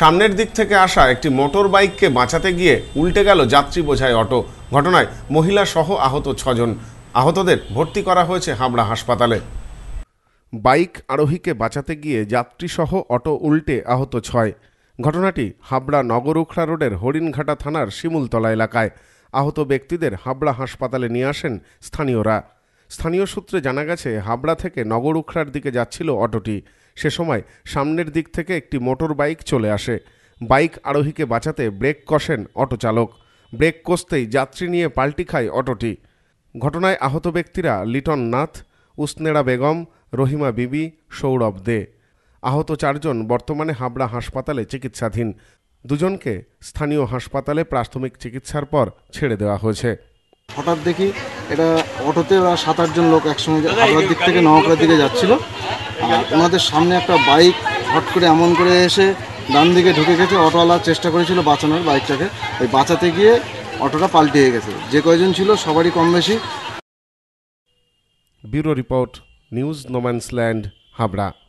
সামনের দিক থেকে আসা একটি মোটর বাইককে বাঁচাতে গিয়ে উল্টে গেল যাত্রী বোঝায় অটো ঘটনায় মহিলা সহ আহত ছজন আহতদের ভর্তি করা হয়েছে হাবড়া হাসপাতালে বাইক আরোহীকে বাঁচাতে গিয়ে যাত্রীসহ অটো উল্টে আহত ছয় ঘটনাটি হাবড়া নগর উখড়া রোডের হরিণঘাটা থানার শিমুলতলা এলাকায় আহত ব্যক্তিদের হাবড়া হাসপাতালে নিয়ে আসেন স্থানীয়রা স্থানীয় সূত্রে জানা গেছে হাবড়া থেকে নগর উখড়ার দিকে যাচ্ছিল অটোটি সে সময় সামনের দিক থেকে একটি মোটর বাইক চলে আসে বাইক আরোহীকে বাঁচাতে ব্রেক কষেন অটো চালক ব্রেক কষতেই যাত্রী নিয়ে পাল্টি খায় অটোটি ঘটনায় আহত ব্যক্তিরা লিটন নাথ উসনেরা বেগম রহিমা বিবি সৌরভ দে আহত চারজন বর্তমানে হাবড়া হাসপাতালে চিকিৎসাধীন দুজনকে স্থানীয় হাসপাতালে প্রাথমিক চিকিৎসার পর ছেড়ে দেওয়া হয়েছে হঠাৎ দেখি এটা অটোতে ওরা সাত আটজন লোক একসঙ্গে আগ্রার দিক থেকে নওয়াকড়ার দিকে যাচ্ছিল আর ওনাদের সামনে একটা বাইক হট করে এমন করে এসে ডান দিকে ঢুকে গেছে অটোওয়ালা চেষ্টা করেছিল বাঁচানোর বাইকটাকে ওই বাঁচাতে গিয়ে অটোটা পাল্টিয়ে গেছে যে কয়জন ছিল সবারই কম বেশি bureau report news no man's land Habra